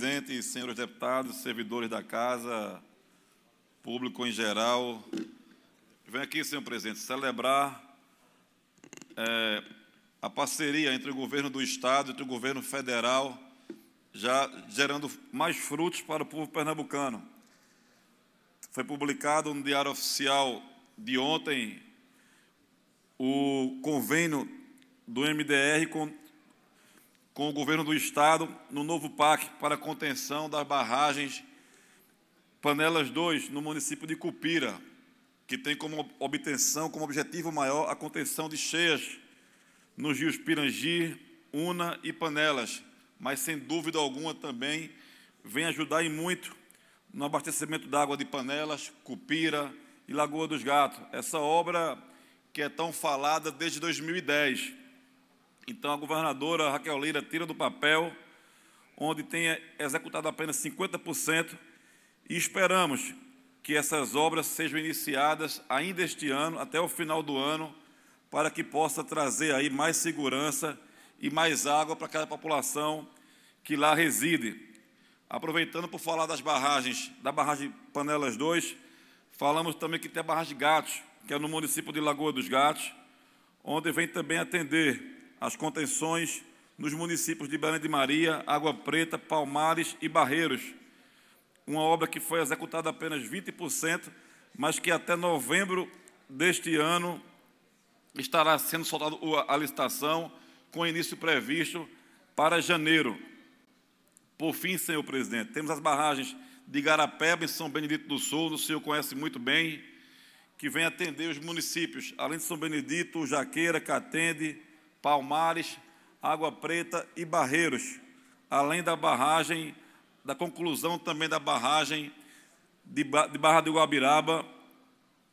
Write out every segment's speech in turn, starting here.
presidente, senhores deputados, servidores da casa, público em geral. Venho aqui, senhor presidente, celebrar é, a parceria entre o governo do Estado e o governo federal, já gerando mais frutos para o povo pernambucano. Foi publicado no Diário Oficial de ontem o convênio do MDR com com o governo do Estado no novo PAC para contenção das barragens Panelas 2, no município de Cupira, que tem como obtenção, como objetivo maior, a contenção de cheias nos rios Pirangi, Una e Panelas, mas sem dúvida alguma também vem ajudar e muito no abastecimento da água de Panelas, Cupira e Lagoa dos Gatos. Essa obra que é tão falada desde 2010 então, a governadora Raquel Leira tira do papel, onde tem executado apenas 50%, e esperamos que essas obras sejam iniciadas ainda este ano, até o final do ano, para que possa trazer aí mais segurança e mais água para aquela população que lá reside. Aproveitando por falar das barragens, da barragem Panelas 2, falamos também que tem a barragem Gatos, que é no município de Lagoa dos Gatos, onde vem também atender as contenções nos municípios de Belém de Maria, Água Preta, Palmares e Barreiros. Uma obra que foi executada apenas 20%, mas que até novembro deste ano estará sendo soltada a licitação, com início previsto para janeiro. Por fim, senhor presidente, temos as barragens de Garapeba, em São Benedito do Sul, o senhor conhece muito bem, que vem atender os municípios, além de São Benedito, Jaqueira, Catende, Palmares, Água Preta e Barreiros, além da barragem, da conclusão também da barragem de Barra do Guabiraba,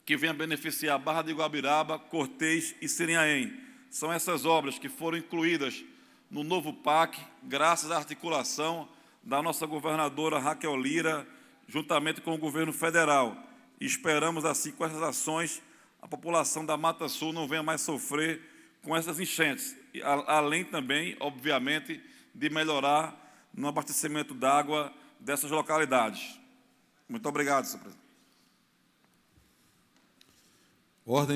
que venha beneficiar Barra do Guabiraba, Cortês e Sirinhaém. São essas obras que foram incluídas no novo PAC, graças à articulação da nossa governadora Raquel Lira, juntamente com o governo federal. E esperamos, assim, com essas ações, a população da Mata Sul não venha mais sofrer com essas enchentes, além também, obviamente, de melhorar no abastecimento d'água dessas localidades. Muito obrigado, senhor presidente. Ordem.